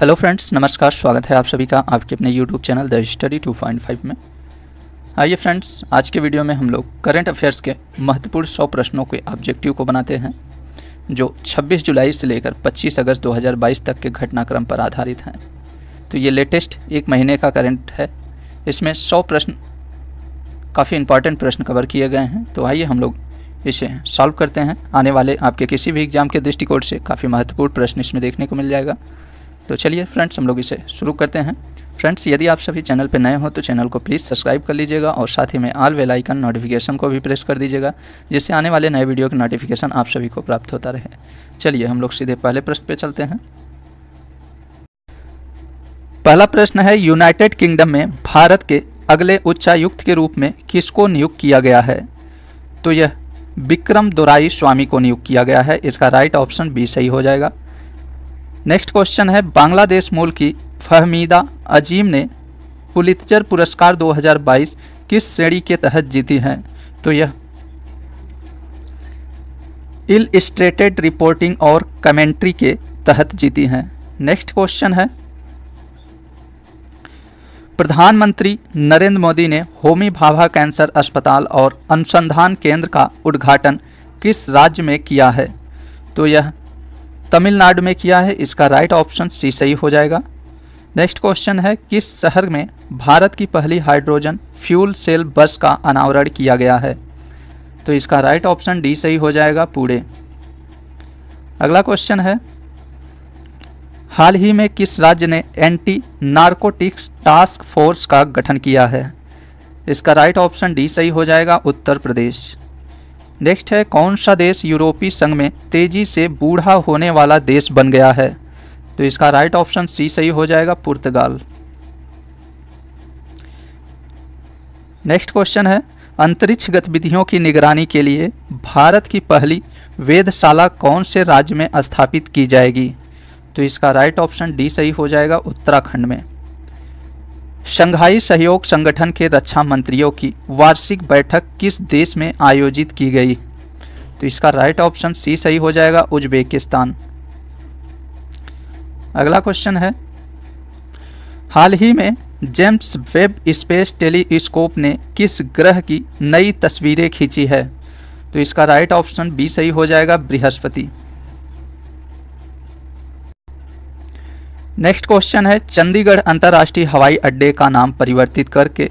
hello friends नमस्कार स्वागत है आप सभी का आपके अपने यूट्यूब चैनल द स्टडी 2.5 में आइए फ्रेंड्स आज के वीडियो में हम लोग करंट अफेयर्स के महत्वपूर्ण 100 प्रश्नों के ऑब्जेक्टिव को बनाते हैं जो 26 जुलाई से लेकर 25 अगस्त 2022 तक के घटनाक्रम पर आधारित हैं तो ये लेटेस्ट एक महीने का करंट है इसमें सौ प्रश्न काफ़ी इंपॉर्टेंट प्रश्न कवर किए गए हैं तो आइए हम लोग इसे सॉल्व करते हैं आने वाले आपके किसी भी एग्जाम के दृष्टिकोण से काफ़ी महत्वपूर्ण प्रश्न इसमें देखने को मिल जाएगा तो चलिए फ्रेंड्स हम लोग इसे शुरू करते हैं फ्रेंड्स यदि आप सभी चैनल पर नए हो तो चैनल को प्लीज़ सब्सक्राइब कर लीजिएगा और साथ ही में आल वेल आइकन नोटिफिकेशन को भी प्रेस कर दीजिएगा जिससे आने वाले नए वीडियो के नोटिफिकेशन आप सभी को प्राप्त होता रहे चलिए हम लोग सीधे पहले प्रश्न पे चलते हैं पहला प्रश्न है यूनाइटेड किंगडम में भारत के अगले उच्चायुक्त के रूप में किसको नियुक्त किया गया है तो यह विक्रम दुराई स्वामी को नियुक्त किया गया है इसका राइट ऑप्शन बी सही हो जाएगा नेक्स्ट क्वेश्चन है बांग्लादेश मूल की फहमीदा अजीम ने पुलितजर पुरस्कार 2022 किस श्रेणी के तहत जीती हैं तो यह इलस्ट्रेटेड रिपोर्टिंग और कमेंट्री के तहत जीती हैं नेक्स्ट क्वेश्चन है प्रधानमंत्री नरेंद्र मोदी ने होमी भाभा कैंसर अस्पताल और अनुसंधान केंद्र का उद्घाटन किस राज्य में किया है तो यह तमिलनाडु में किया है इसका राइट ऑप्शन सी सही हो जाएगा नेक्स्ट क्वेश्चन है किस शहर में भारत की पहली हाइड्रोजन फ्यूल सेल बस का अनावरण किया गया है तो इसका राइट ऑप्शन डी सही हो जाएगा पूरे अगला क्वेश्चन है हाल ही में किस राज्य ने एंटी नार्कोटिक्स टास्क फोर्स का गठन किया है इसका राइट ऑप्शन डी सही हो जाएगा उत्तर प्रदेश नेक्स्ट है कौन सा देश यूरोपीय संघ में तेजी से बूढ़ा होने वाला देश बन गया है तो इसका राइट ऑप्शन सी सही हो जाएगा पुर्तगाल नेक्स्ट क्वेश्चन है अंतरिक्ष गतिविधियों की निगरानी के लिए भारत की पहली वेधशाला कौन से राज्य में स्थापित की जाएगी तो इसका राइट ऑप्शन डी सही हो जाएगा उत्तराखंड में शंघाई सहयोग संगठन के रक्षा मंत्रियों की वार्षिक बैठक किस देश में आयोजित की गई तो इसका राइट ऑप्शन सी सही हो जाएगा उज्बेकिस्तान अगला क्वेश्चन है हाल ही में जेम्स वेब स्पेस टेलीस्कोप ने किस ग्रह की नई तस्वीरें खींची है तो इसका राइट ऑप्शन बी सही हो जाएगा बृहस्पति नेक्स्ट क्वेश्चन है चंडीगढ़ अंतर्राष्ट्रीय हवाई अड्डे का नाम परिवर्तित करके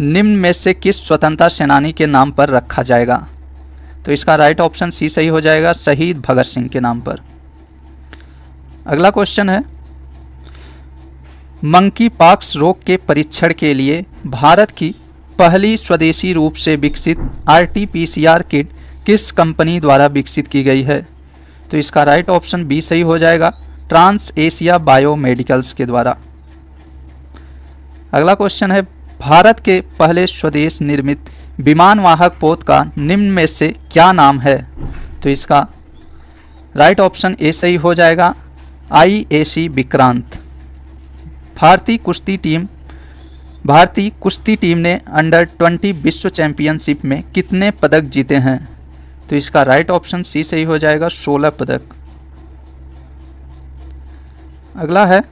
निम्न में से किस स्वतंत्रता सेनानी के नाम पर रखा जाएगा तो इसका राइट ऑप्शन सी सही हो जाएगा शहीद भगत सिंह के नाम पर अगला क्वेश्चन है मंकी पाक्स रोग के परीक्षण के लिए भारत की पहली स्वदेशी रूप से विकसित आर किट किस कंपनी द्वारा विकसित की गई है तो इसका राइट ऑप्शन बी सही हो जाएगा ट्रांस एशिया बायो मेडिकल्स के द्वारा अगला क्वेश्चन है भारत के पहले स्वदेश निर्मित विमानवाहक पोत का निम्न में से क्या नाम है तो इसका राइट ऑप्शन ए सही हो जाएगा आई ए सी विक्रांत भारतीय कुश्ती टीम भारतीय कुश्ती टीम ने अंडर 20 विश्व चैंपियनशिप में कितने पदक जीते हैं तो इसका राइट ऑप्शन सी सही हो जाएगा 16 पदक अगला है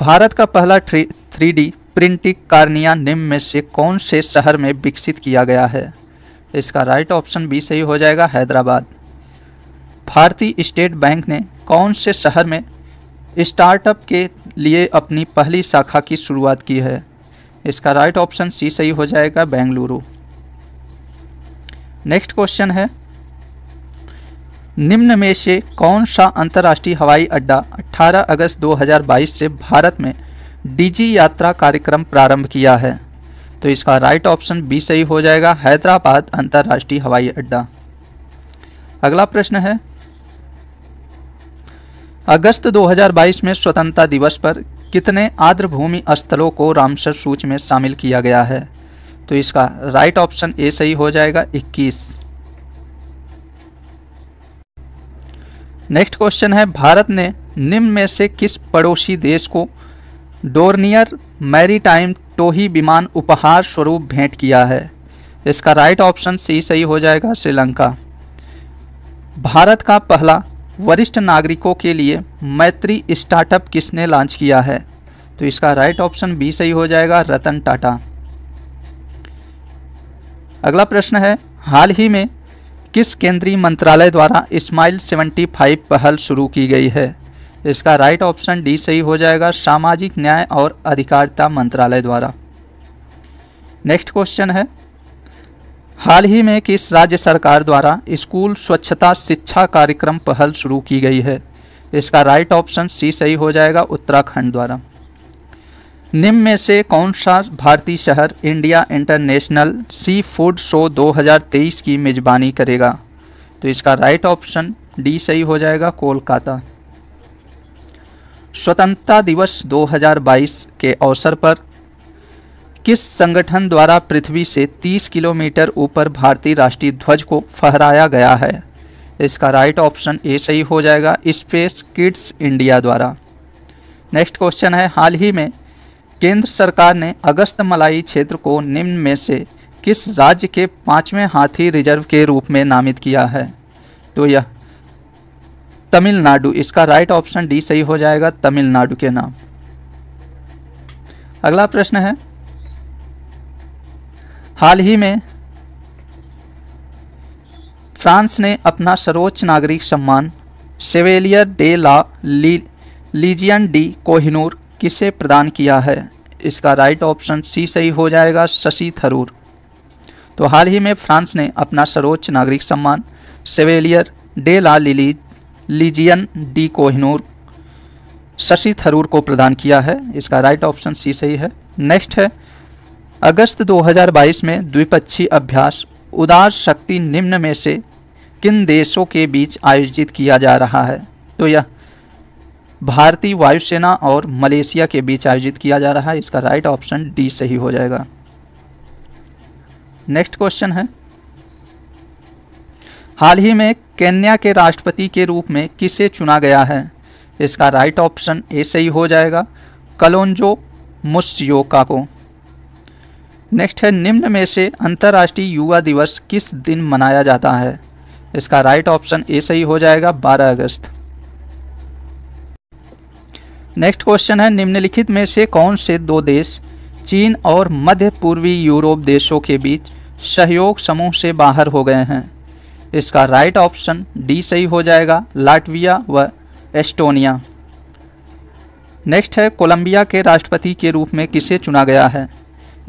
भारत का पहला थ्री डी प्रिंटिंग कार्निया निम्न में से कौन से शहर में विकसित किया गया है इसका राइट ऑप्शन बी सही हो जाएगा हैदराबाद भारतीय स्टेट बैंक ने कौन से शहर में स्टार्टअप के लिए अपनी पहली शाखा की शुरुआत की है इसका राइट ऑप्शन सी सही हो जाएगा बेंगलुरु नेक्स्ट क्वेश्चन है निम्न में से कौन सा अंतर्राष्ट्रीय हवाई अड्डा 18 अगस्त 2022 से भारत में डीजी यात्रा कार्यक्रम प्रारंभ किया है तो इसका राइट ऑप्शन बी सही हो जाएगा हैदराबाद अंतर्राष्ट्रीय हवाई अड्डा अगला प्रश्न है अगस्त 2022 में स्वतंत्रता दिवस पर कितने आर्द्र भूमि स्थलों को रामसर सूची में शामिल किया गया है तो इसका राइट ऑप्शन ए सही हो जाएगा 21 नेक्स्ट क्वेश्चन है भारत ने निम्न में से किस पड़ोसी देश को डोरनियर मैरीटाइम टोही विमान उपहार स्वरूप भेंट किया है इसका राइट ऑप्शन सी सही हो जाएगा श्रीलंका भारत का पहला वरिष्ठ नागरिकों के लिए मैत्री स्टार्टअप किसने लॉन्च किया है तो इसका राइट ऑप्शन बी सही हो जाएगा रतन टाटा अगला प्रश्न है हाल ही में किस केंद्रीय मंत्रालय द्वारा स्माइल 75 पहल शुरू की गई है इसका राइट ऑप्शन डी सही हो जाएगा सामाजिक न्याय और अधिकारिता मंत्रालय द्वारा नेक्स्ट क्वेश्चन है हाल ही में किस राज्य सरकार द्वारा स्कूल स्वच्छता शिक्षा कार्यक्रम पहल शुरू की गई है इसका राइट ऑप्शन सी सही हो जाएगा उत्तराखंड द्वारा निम्न में से कौन सा भारतीय शहर India international sea food show 2023 की मेज़बानी करेगा तो इसका राइट ऑप्शन डी सही हो जाएगा कोलकाता स्वतंत्रता दिवस 2022 के अवसर पर किस संगठन द्वारा पृथ्वी से 30 किलोमीटर ऊपर भारतीय राष्ट्रीय ध्वज को फहराया गया है इसका राइट ऑप्शन ए सही हो जाएगा स्पेस किड्स इंडिया द्वारा नेक्स्ट क्वेश्चन है हाल ही में केंद्र सरकार ने अगस्त मलाई क्षेत्र को निम्न में से किस राज्य के पांचवें हाथी रिजर्व के रूप में नामित किया है तो यह तमिलनाडु इसका राइट ऑप्शन डी सही हो जाएगा तमिलनाडु के नाम अगला प्रश्न है हाल ही में फ्रांस ने अपना सर्वोच्च नागरिक सम्मान सेवेलियर डे ला ली, लीजियन डी कोहिनूर किसे प्रदान किया है इसका राइट ऑप्शन सी सही हो जाएगा शशि थरूर तो हाल ही में फ्रांस ने अपना सर्वोच्च नागरिक सम्मान सेवेलियर डे ला लिली लीजियन डी कोहिनूर शशि थरूर को प्रदान किया है इसका राइट ऑप्शन सी सही है नेक्स्ट है अगस्त 2022 में द्विपक्षीय अभ्यास उदार शक्ति निम्न में से किन देशों के बीच आयोजित किया जा रहा है तो यह भारतीय वायुसेना और मलेशिया के बीच आयोजित किया जा रहा है इसका राइट ऑप्शन डी सही हो जाएगा नेक्स्ट क्वेश्चन है हाल ही में केन्या के राष्ट्रपति के रूप में किसे चुना गया है इसका राइट ऑप्शन ए सही हो जाएगा कलोन्जो मुस्योका को नेक्स्ट है निम्न में से अंतर्राष्ट्रीय युवा दिवस किस दिन मनाया जाता है इसका राइट ऑप्शन ए सही हो जाएगा 12 अगस्त नेक्स्ट क्वेश्चन है निम्नलिखित में से कौन से दो देश चीन और मध्य पूर्वी यूरोप देशों के बीच सहयोग समूह से बाहर हो गए हैं इसका राइट ऑप्शन डी सही हो जाएगा लाटविया व एस्टोनिया नेक्स्ट है कोलंबिया के राष्ट्रपति के रूप में किसे चुना गया है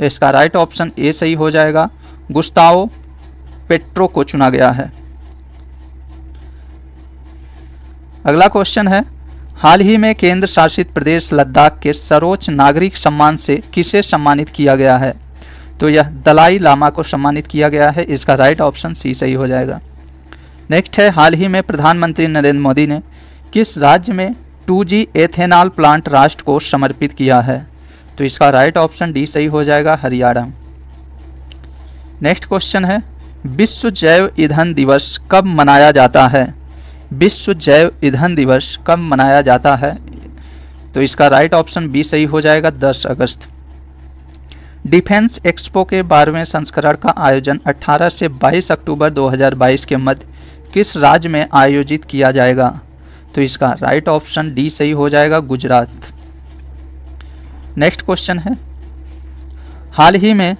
इसका राइट ऑप्शन ए सही हो जाएगा गुस्ताओ पेट्रो को चुना गया है अगला क्वेश्चन है हाल ही में केंद्र शासित प्रदेश लद्दाख के सर्वोच्च नागरिक सम्मान से किसे सम्मानित किया गया है तो यह दलाई लामा को सम्मानित किया गया है इसका राइट ऑप्शन सी सही हो जाएगा नेक्स्ट है हाल ही में प्रधानमंत्री नरेंद्र मोदी ने किस राज्य में 2G एथेनॉल प्लांट राष्ट्र को समर्पित किया है तो इसका राइट ऑप्शन डी सही हो जाएगा हरियाणा नेक्स्ट क्वेश्चन है विश्व जैव ईंधन दिवस कब मनाया जाता है विश्व जैव ईंधन दिवस कब मनाया जाता है तो इसका राइट ऑप्शन बी सही हो जाएगा 10 अगस्त डिफेंस एक्सपो के बारहवें संस्करण का आयोजन 18 से 22 अक्टूबर 2022 के मध्य किस राज्य में आयोजित किया जाएगा तो इसका राइट ऑप्शन डी सही हो जाएगा गुजरात नेक्स्ट क्वेश्चन है हाल ही में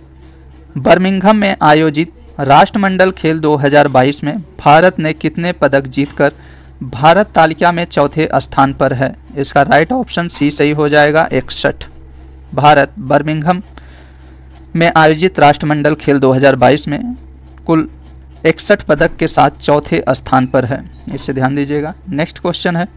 बर्मिंगहम में आयोजित राष्ट्रमंडल खेल 2022 में भारत ने कितने पदक जीतकर भारत तालिका में चौथे स्थान पर है इसका राइट ऑप्शन सी सही हो जाएगा इकसठ भारत बर्मिंगहम में आयोजित राष्ट्रमंडल खेल 2022 में कुल इकसठ पदक के साथ चौथे स्थान पर है इसे ध्यान दीजिएगा नेक्स्ट क्वेश्चन है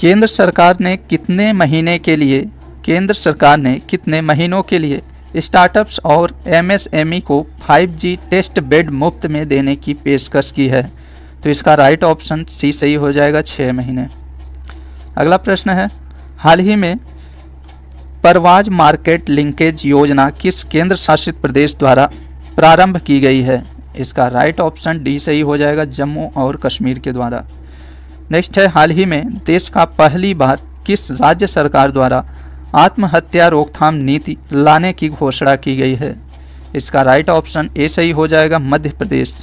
केंद्र सरकार ने कितने महीने के लिए केंद्र सरकार ने कितने महीनों के लिए स्टार्टअप्स और एमएसएमई e को 5G टेस्ट बेड मुफ्त में देने की पेशकश की है तो इसका राइट ऑप्शन सी सही हो जाएगा छः महीने अगला प्रश्न है हाल ही में परवाज मार्केट लिंकेज योजना किस केंद्र शासित प्रदेश द्वारा प्रारंभ की गई है इसका राइट ऑप्शन डी सही हो जाएगा जम्मू और कश्मीर के द्वारा नेक्स्ट है हाल ही में देश का पहली बार किस राज्य सरकार द्वारा आत्महत्या रोकथाम नीति लाने की घोषणा की गई है इसका राइट ऑप्शन ए सही हो जाएगा मध्य प्रदेश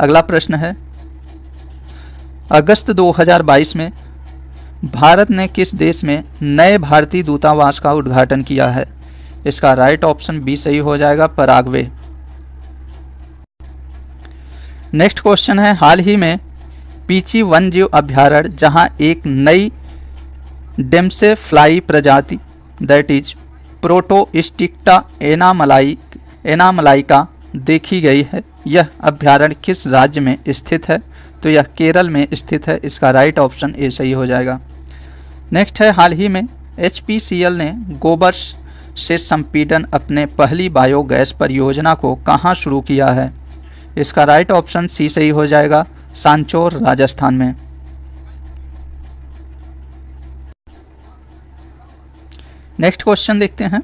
अगला प्रश्न है अगस्त 2022 में भारत ने किस देश में नए भारतीय दूतावास का उद्घाटन किया है इसका राइट ऑप्शन बी सही हो जाएगा परागवे नेक्स्ट क्वेश्चन है हाल ही में पीची वन जीव अभ्यारण्य जहां एक नई डेम्सेफ्लाई प्रजाति दैट इज प्रोटोस्टिक्टा एनामलाई एनामलाइका देखी गई है यह अभ्यारण्य किस राज्य में स्थित है तो यह केरल में स्थित है इसका राइट ऑप्शन ए सही हो जाएगा नेक्स्ट है हाल ही में एच ने गोबर से संपीडन अपने पहली बायोगैस परियोजना को कहाँ शुरू किया है इसका राइट ऑप्शन सी सही हो जाएगा सांचोर राजस्थान में नेक्स्ट क्वेश्चन देखते हैं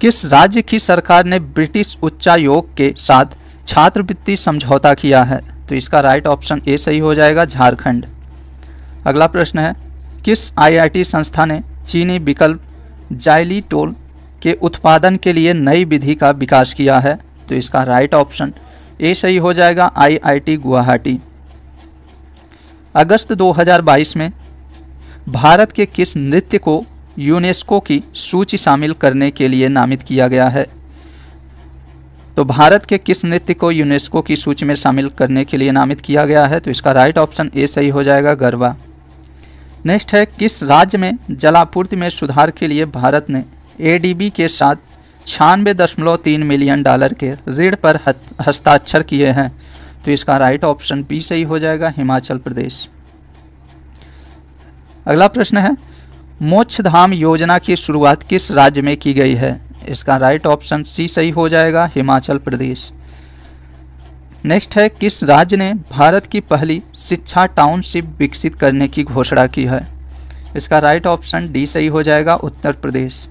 किस राज्य की सरकार ने ब्रिटिश उच्चायोग के साथ छात्रवृत्ति समझौता किया है तो इसका राइट ऑप्शन ए सही हो जाएगा झारखंड अगला प्रश्न है किस आईआईटी संस्था ने चीनी विकल्प टोल के उत्पादन के लिए नई विधि का विकास किया है तो इसका राइट ऑप्शन ए सही हो जाएगा आईआईटी गुवाहाटी अगस्त 2022 में भारत के किस नृत्य को यूनेस्को की सूची शामिल करने के लिए नामित किया गया है तो भारत के किस नृत्य को यूनेस्को की सूची में शामिल करने के लिए नामित किया गया है तो इसका राइट ऑप्शन ए सही हो जाएगा गरबा नेक्स्ट है किस राज्य में जलापूर्ति में सुधार के लिए भारत ने एडीबी के साथ छियानवे दशमलव तीन मिलियन डॉलर के ऋण पर हस्ताक्षर किए हैं तो इसका राइट ऑप्शन बी सही हो जाएगा हिमाचल प्रदेश अगला प्रश्न है मोक्ष धाम योजना की शुरुआत किस राज्य में की गई है इसका राइट ऑप्शन सी सही हो जाएगा हिमाचल प्रदेश नेक्स्ट है किस राज्य ने भारत की पहली शिक्षा टाउनशिप विकसित करने की घोषणा की है इसका राइट ऑप्शन डी सही हो जाएगा उत्तर प्रदेश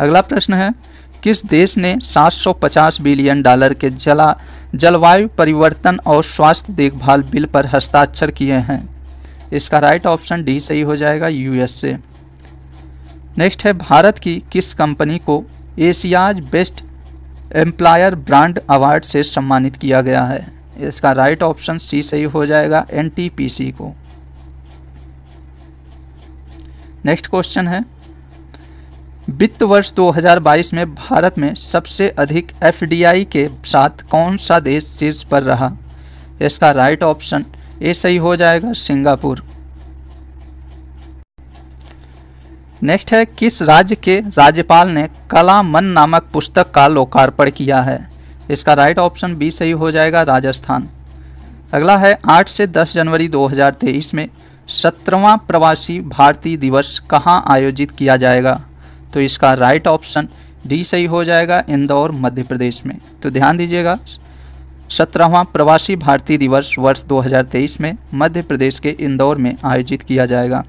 अगला प्रश्न है किस देश ने 750 बिलियन डॉलर के जला जलवायु परिवर्तन और स्वास्थ्य देखभाल बिल पर हस्ताक्षर किए हैं इसका राइट ऑप्शन डी सही हो जाएगा यूएसए नेक्स्ट है भारत की किस कंपनी को Asia's best employer brand award से सम्मानित किया गया है इसका राइट ऑप्शन सी सही हो जाएगा एनटीपीसी को नेक्स्ट क्वेश्चन है वित्त वर्ष 2022 में भारत में सबसे अधिक एफडीआई के साथ कौन सा देश शीर्ष पर रहा इसका राइट ऑप्शन ए सही हो जाएगा सिंगापुर नेक्स्ट है किस राज्य के राज्यपाल ने कला मन नामक पुस्तक का लोकार्पण किया है इसका राइट ऑप्शन बी सही हो जाएगा राजस्थान अगला है 8 से 10 जनवरी 2023 में सत्रहवां प्रवासी भारतीय दिवस कहाँ आयोजित किया जाएगा तो इसका राइट ऑप्शन डी सही हो जाएगा इंदौर मध्य प्रदेश में तो ध्यान दीजिएगा सत्रहवां प्रवासी भारतीय दिवस वर्ष 2023 में मध्य प्रदेश के इंदौर में आयोजित किया जाएगा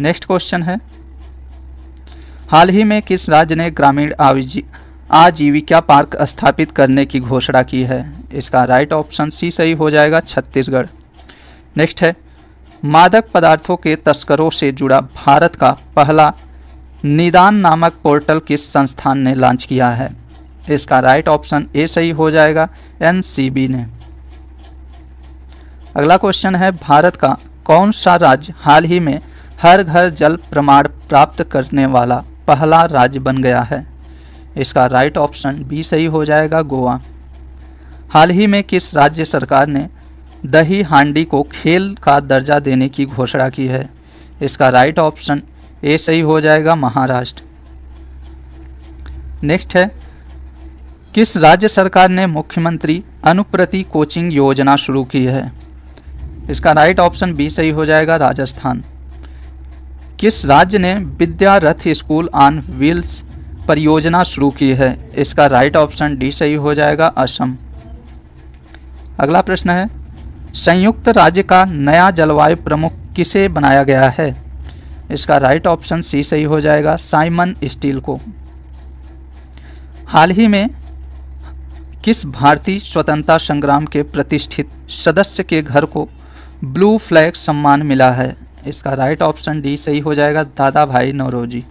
नेक्स्ट क्वेश्चन है हाल ही में किस राज्य ने ग्रामीण आजीविका पार्क स्थापित करने की घोषणा की है इसका राइट ऑप्शन सी सही हो जाएगा छत्तीसगढ़ नेक्स्ट है मादक पदार्थों के तस्करों से जुड़ा भारत का पहला निदान नामक पोर्टल किस संस्थान ने लॉन्च किया है इसका राइट ऑप्शन ए सही हो जाएगा एनसीबी ने अगला क्वेश्चन है भारत का कौन सा राज्य हाल ही में हर घर जल प्रमाण प्राप्त करने वाला पहला राज्य बन गया है इसका राइट ऑप्शन बी सही हो जाएगा गोवा हाल ही में किस राज्य सरकार ने दही हांडी को खेल का दर्जा देने की घोषणा की है इसका राइट ऑप्शन ए सही हो जाएगा महाराष्ट्र नेक्स्ट है किस राज्य सरकार ने मुख्यमंत्री अनुप्रति कोचिंग योजना शुरू की है इसका राइट ऑप्शन बी सही हो जाएगा राजस्थान किस राज्य ने विद्यारथ स्कूल ऑन व्हील्स परियोजना शुरू की है इसका राइट ऑप्शन डी सही हो जाएगा असम अगला प्रश्न है संयुक्त राज्य का नया जलवायु प्रमुख किसे बनाया गया है इसका राइट ऑप्शन सी सही हो जाएगा साइमन स्टील को हाल ही में किस भारतीय स्वतंत्रता संग्राम के प्रतिष्ठित सदस्य के घर को ब्लू फ्लैग सम्मान मिला है इसका राइट ऑप्शन डी सही हो जाएगा दादा भाई नौरोजी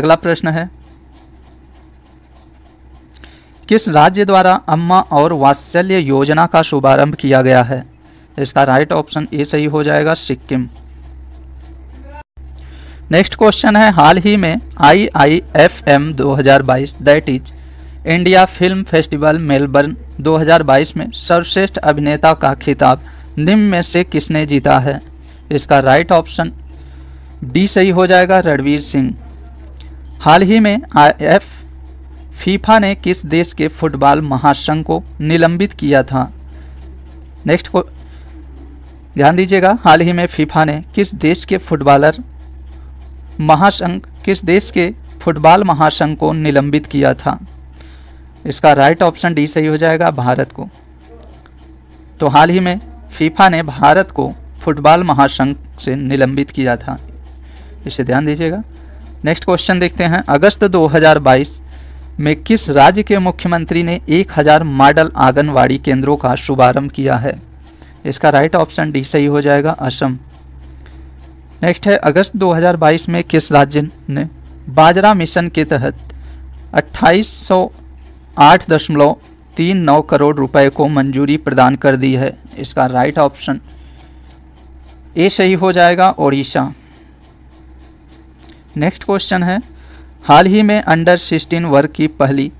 अगला प्रश्न है किस राज्य द्वारा अम्मा और वात्सल्य योजना का शुभारंभ किया गया है इसका राइट ऑप्शन ए सही हो जाएगा सिक्किम नेक्स्ट क्वेश्चन है हाल ही में आई आई एफ एम दो हजार बाईस that is India film festival Melbourne 2022 में सर्वश्रेष्ठ अभिनेता का खिताब निम्न में से किसने जीता है इसका राइट ऑप्शन डी सही हो जाएगा रणवीर सिंह हाल ही में आईएफ फीफा ने किस देश के फुटबॉल महासंघ को निलंबित किया था नेक्स्ट को ध्यान दीजिएगा हाल ही में फीफा ने किस देश के फुटबॉलर महासंघ किस देश के फुटबॉल महासंघ को निलंबित किया था इसका राइट ऑप्शन डी सही हो जाएगा भारत को तो हाल ही में फीफा ने भारत को फुटबॉल महासंघ से निलंबित किया था इसे ध्यान दीजिएगा नेक्स्ट क्वेश्चन देखते हैं अगस्त 2022 में किस राज्य के मुख्यमंत्री ने 1000 मॉडल आंगनवाड़ी केंद्रों का शुभारंभ किया है इसका राइट ऑप्शन डी सही हो जाएगा असम नेक्स्ट है अगस्त 2022 में किस राज्य ने बाजरा मिशन के तहत आठ दशमलव तीन नौ करोड़ रुपए को मंजूरी प्रदान कर दी है इसका राइट ऑप्शन ए सही हो जाएगा ओडिशा नेक्स्ट क्वेश्चन है हाल ही में अंडर सिक्सटीन वर्ग की पहली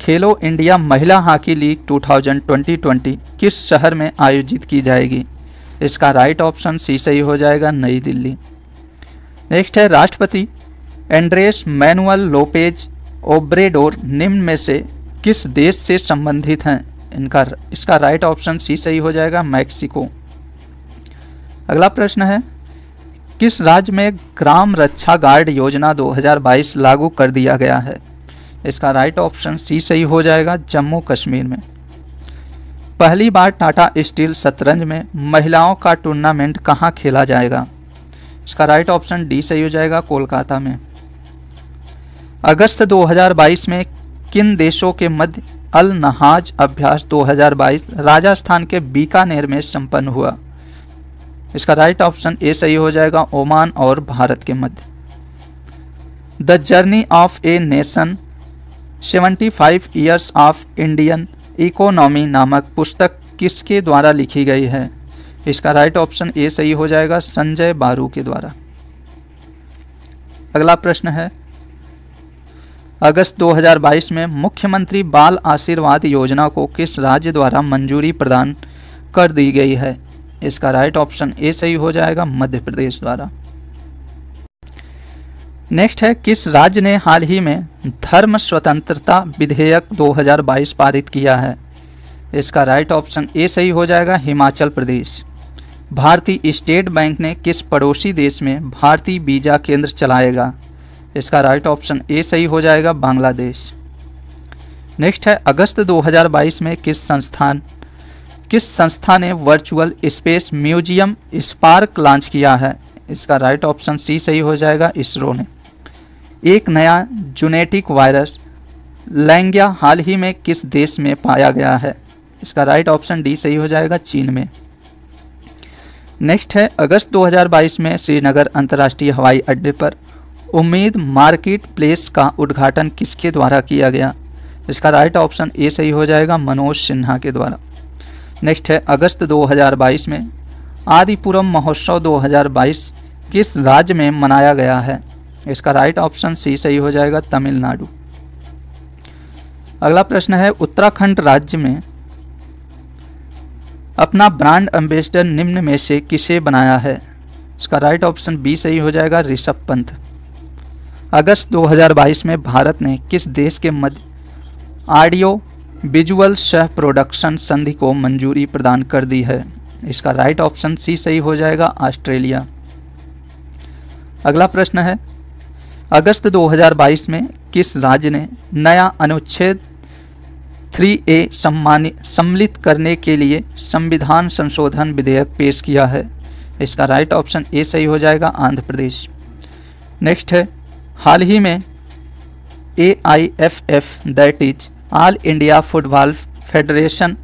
खेलो इंडिया महिला हॉकी लीग 2020-20 किस शहर में आयोजित की जाएगी इसका राइट ऑप्शन सी सही हो जाएगा नई दिल्ली नेक्स्ट है राष्ट्रपति एंड्रेस मैनुअल लोपेज ओब्रेडोर निम्न में से किस देश से संबंधित हैं इनका इसका राइट ऑप्शन सी सही हो जाएगा मैक्सिको अगला प्रश्न है किस राज्य में ग्राम रक्षा गार्ड योजना 2022 लागू कर दिया गया है इसका राइट ऑप्शन सी सही हो जाएगा जम्मू कश्मीर में पहली बार टाटा स्टील शतरंज में महिलाओं का टूर्नामेंट कहाँ खेला जाएगा इसका राइट ऑप्शन डी सही हो जाएगा कोलकाता में अगस्त 2022 में किन देशों के मध्य अल नहाज अभ्यास 2022 राजस्थान के बीकानेर में संपन्न हुआ इसका राइट ऑप्शन ए सही हो जाएगा ओमान और भारत के मध्य the journey of a nation 75 years of Indian economy नामक पुस्तक किसके द्वारा लिखी गई है इसका राइट ऑप्शन ए सही हो जाएगा संजय बारू के द्वारा अगला प्रश्न है अगस्त 2022 में मुख्यमंत्री बाल आशीर्वाद योजना को किस राज्य द्वारा मंजूरी प्रदान कर दी गई है इसका राइट ऑप्शन ए सही हो जाएगा मध्य प्रदेश द्वारा नेक्स्ट है किस राज्य ने हाल ही में धर्म स्वतंत्रता विधेयक 2022 पारित किया है इसका राइट ऑप्शन ए सही हो जाएगा हिमाचल प्रदेश भारतीय स्टेट बैंक ने किस पड़ोसी देश में भारतीय वीज़ा केंद्र चलाएगा इसका राइट ऑप्शन ए सही हो जाएगा बांग्लादेश नेक्स्ट है अगस्त 2022 में किस संस्थान किस संस्था ने virtual space museum spark launch किया है इसका राइट ऑप्शन सी सही हो जाएगा इसरो ने एक नया जुनेटिक वायरस लैंग्या हाल ही में किस देश में पाया गया है इसका राइट ऑप्शन डी सही हो जाएगा चीन में नेक्स्ट है अगस्त 2022 में श्रीनगर अंतर्राष्ट्रीय हवाई अड्डे पर उम्मीद मार्केट प्लेस का उद्घाटन किसके द्वारा किया गया इसका राइट ऑप्शन ए सही हो जाएगा मनोज सिन्हा के द्वारा नेक्स्ट है अगस्त 2022 में आदिपुरम महोत्सव 2022 किस राज्य में मनाया गया है इसका राइट ऑप्शन सी सही हो जाएगा तमिलनाडु अगला प्रश्न है उत्तराखंड राज्य में अपना ब्रांड एम्बेसडर निम्न में से किसे बनाया है इसका राइट ऑप्शन बी सही हो जाएगा ऋषभ पंथ अगस्त 2022 में भारत ने किस देश के मध्य ऑडियो विजुअल सह प्रोडक्शन संधि को मंजूरी प्रदान कर दी है इसका राइट ऑप्शन सी सही हो जाएगा ऑस्ट्रेलिया अगला प्रश्न है अगस्त 2022 में किस राज्य ने नया अनुच्छेद 3A सम्मानित सम्मिलित करने के लिए संविधान संशोधन विधेयक पेश किया है इसका राइट ऑप्शन ए सही हो जाएगा आंध्र प्रदेश नेक्स्ट है हाल ही में A I F F that is All India Football Federation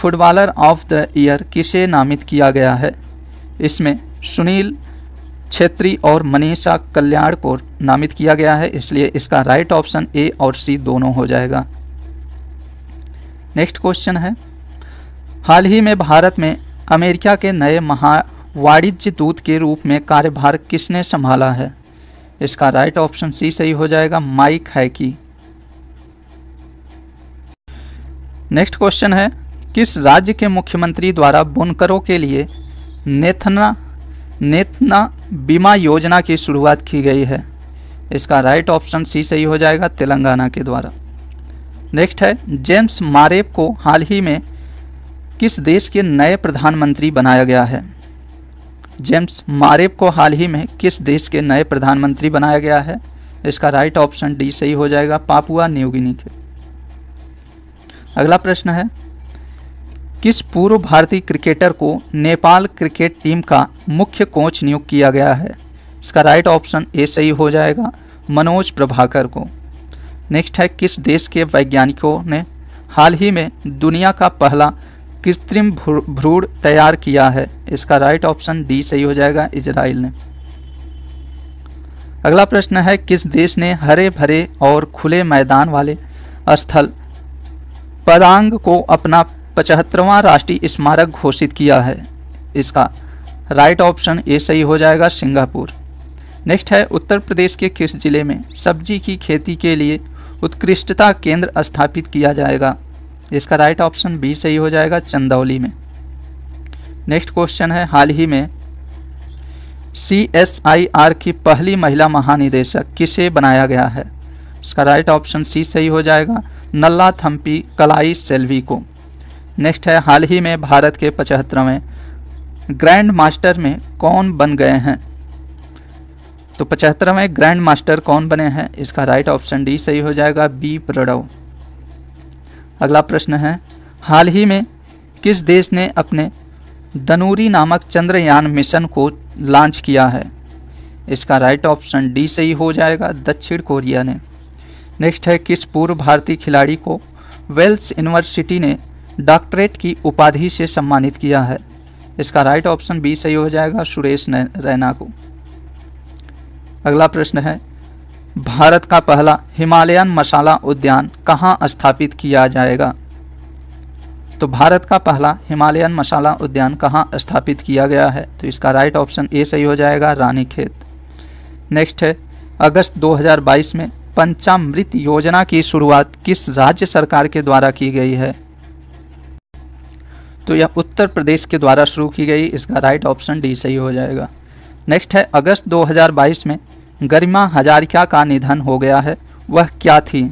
footballer of the year किसे नामित किया गया है इसमें सुनील छेत्री और मनीषा कल्याण को नामित किया गया है इसलिए इसका राइट ऑप्शन ए और सी दोनों हो जाएगा नेक्स्ट क्वेश्चन है हाल ही में भारत में अमेरिका के नए महा वाणिज्य दूत के रूप में कार्यभार किसने संभाला है इसका राइट ऑप्शन सी सही हो जाएगा माइक हैकी नेक्स्ट क्वेश्चन है किस राज्य के मुख्यमंत्री द्वारा बुनकरों के लिए नेथना नेथना बीमा योजना की शुरुआत की गई है इसका राइट ऑप्शन सी सही हो जाएगा तेलंगाना के द्वारा नेक्स्ट है जेम्स मारेप को हाल ही में किस देश के नए प्रधानमंत्री बनाया गया है जेम्स मारेप को हाल ही में किस देश के नए प्रधानमंत्री बनाया गया है इसका राइट ऑप्शन डी सही हो जाएगा पापुआ न्यूगिनी के अगला प्रश्न है किस पूर्व भारतीय क्रिकेटर को नेपाल क्रिकेट टीम का मुख्य कोच नियुक्त किया गया है इसका राइट ऑप्शन ए सही हो जाएगा मनोज प्रभाकर को नेक्स्ट है किस देश के वैज्ञानिकों ने हाल ही में दुनिया का पहला कृत्रिम भ्रूण तैयार किया है इसका राइट ऑप्शन डी सही हो जाएगा इसराइल ने अगला प्रश्न है किस देश ने हरे भरे और खुले मैदान वाले स्थल परांग को अपना पचहत्तरवां राष्ट्रीय स्मारक घोषित किया है इसका राइट ऑप्शन ए सही हो जाएगा सिंगापुर नेक्स्ट है उत्तर प्रदेश के किस जिले में सब्जी की खेती के लिए उत्कृष्टता केंद्र स्थापित किया जाएगा इसका राइट ऑप्शन बी सही हो जाएगा चंदौली में नेक्स्ट क्वेश्चन है हाल ही में सी एस आई आर की पहली महिला महानिदेशक किसे बनाया गया है इसका राइट ऑप्शन सी सही हो जाएगा नल्ला थम्पी कलाई सेल्वी को नेक्स्ट है हाल ही में भारत के पचहत्तरवें ग्रैंड मास्टर में कौन बन गए हैं तो पचहत्तरवें ग्रैंड मास्टर कौन बने हैं इसका राइट ऑप्शन डी सही हो जाएगा बी प्रणव अगला प्रश्न है हाल ही में किस देश ने अपने दनूरी नामक चंद्रयान मिशन को लॉन्च किया है इसका राइट ऑप्शन डी सही हो जाएगा दक्षिण कोरिया ने नेक्स्ट है किस पूर्व भारतीय खिलाड़ी को वेल्स यूनिवर्सिटी ने डॉक्टरेट की उपाधि से सम्मानित किया है इसका राइट ऑप्शन बी सही हो जाएगा सुरेश रैना को अगला प्रश्न है भारत का पहला हिमालयन मसाला उद्यान कहाँ स्थापित किया जाएगा तो भारत का पहला हिमालयन मसाला उद्यान कहाँ स्थापित किया गया है तो इसका राइट ऑप्शन ए सही हो जाएगा रानीखेत नेक्स्ट है अगस्त 2022 में पंचामृत योजना की शुरुआत किस राज्य सरकार के द्वारा की गई है तो यह उत्तर प्रदेश के द्वारा शुरू की गई इसका राइट ऑप्शन डी सही हो जाएगा नेक्स्ट है अगस्त 2022 में गरिमा हजारिका का निधन हो गया है वह क्या थी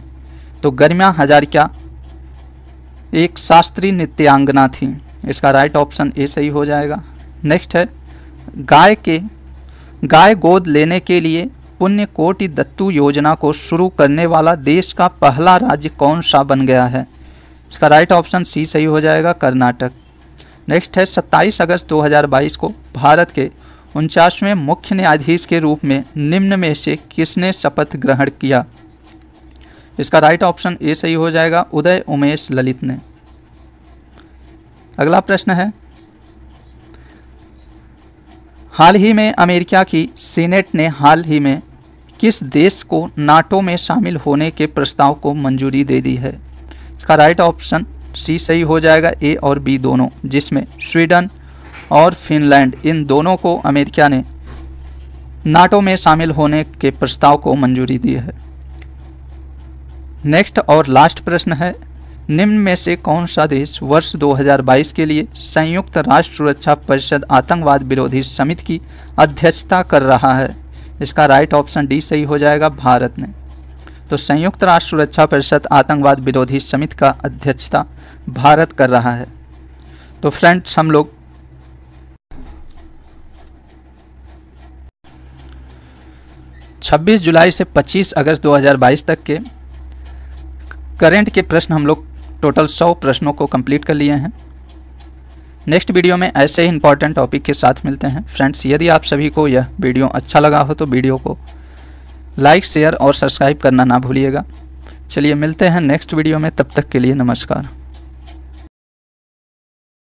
तो गरिमा हजारिका एक शास्त्रीय नृत्यांगना थी इसका राइट ऑप्शन ए सही हो जाएगा नेक्स्ट है गाय के गाय गोद लेने के लिए पुण्य कोटि दत्तू योजना को शुरू करने वाला देश का पहला राज्य कौन सा बन गया है इसका राइट ऑप्शन सी सही हो जाएगा कर्नाटक नेक्स्ट है 27 अगस्त 2022 को भारत के उनचासवें मुख्य न्यायाधीश के रूप में निम्न में से किसने शपथ ग्रहण किया इसका राइट ऑप्शन ए सही हो जाएगा उदय उमेश ललित ने अगला प्रश्न है हाल ही में अमेरिका की सीनेट ने हाल ही में किस देश को नाटो में शामिल होने के प्रस्ताव को मंजूरी दे दी है इसका राइट ऑप्शन सी सही हो जाएगा ए और बी दोनों जिसमें स्वीडन और फिनलैंड इन दोनों को अमेरिका ने नाटो में शामिल होने के प्रस्ताव को मंजूरी दी है नेक्स्ट और लास्ट प्रश्न है निम्न में से कौन सा देश वर्ष 2022 के लिए संयुक्त राष्ट्र सुरक्षा परिषद आतंकवाद विरोधी समिति की अध्यक्षता कर रहा है इसका राइट ऑप्शन डी सही हो जाएगा भारत ने तो संयुक्त राष्ट्र सुरक्षा परिषद आतंकवाद विरोधी समिति का अध्यक्षता भारत कर रहा है तो फ्रेंड्स हम लोग 26 जुलाई से 25 अगस्त 2022 तक के करेंट के प्रश्न हम लोग टोटल 100 प्रश्नों को कंप्लीट कर लिए हैं नेक्स्ट वीडियो में ऐसे ही इंपॉर्टेंट टॉपिक के साथ मिलते हैं फ्रेंड्स यदि आप सभी को यह वीडियो अच्छा लगा हो तो वीडियो को लाइक शेयर और सब्सक्राइब करना ना भूलिएगा चलिए मिलते हैं नेक्स्ट वीडियो में तब तक के लिए नमस्कार